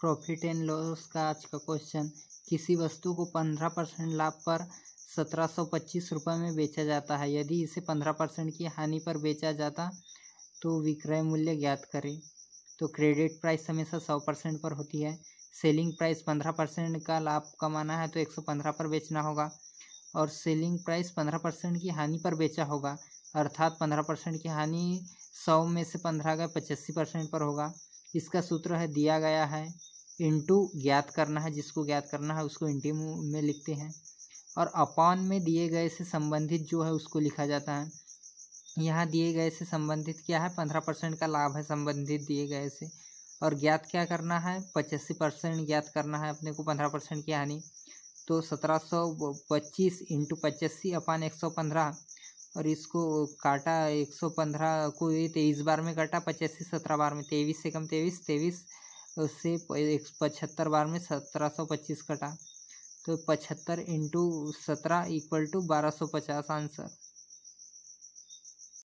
profit and loss का आज का क्वेश्चन किसी वस्तु को पंद्रह परसेंट लाभ पर सत्रह सौ पच्चीस रुपये में बेचा जाता है यदि इसे पंद्रह परसेंट की हानि पर बेचा जाता तो विक्रय मूल्य ज्ञात करें तो क्रेडिट प्राइस हमेशा सौ परसेंट पर होती है सेलिंग प्राइस पंद्रह परसेंट का लाभ कमाना है तो एक सौ पंद्रह पर बेचना होगा और सेलिंग प्राइस पंद्रह परसेंट की हानि पर बेचा होगा अर्थात पंद्रह परसेंट की हानि सौ में से पंद्रह का पचासी परसेंट पर होगा इसका सूत्र है दिया गया है इंटू ज्ञात करना है जिसको ज्ञात करना है उसको इंटी में लिखते हैं और अपॉन में दिए गए से संबंधित जो है उसको लिखा जाता है यहाँ दिए गए से संबंधित क्या है पंद्रह परसेंट का लाभ है संबंधित दिए गए से और ज्ञात क्या करना है पचासी परसेंट ज्ञात करना है अपने को पंद्रह परसेंट की हानि तो सत्रह सौ पच्चीस इंटू पचासी अपान एक सौ पंद्रह और इसको काटा एक सौ पंद्रह को तेईस बार में काटा पचासी सत्रह बार में तेईस से कम तेईस तेईस से एक पचहत्तर बार में सत्रह सौ पच्चीस काटा तो पचहत्तर इंटू सत्रह इक्वल टू बारह सौ पचास आंसर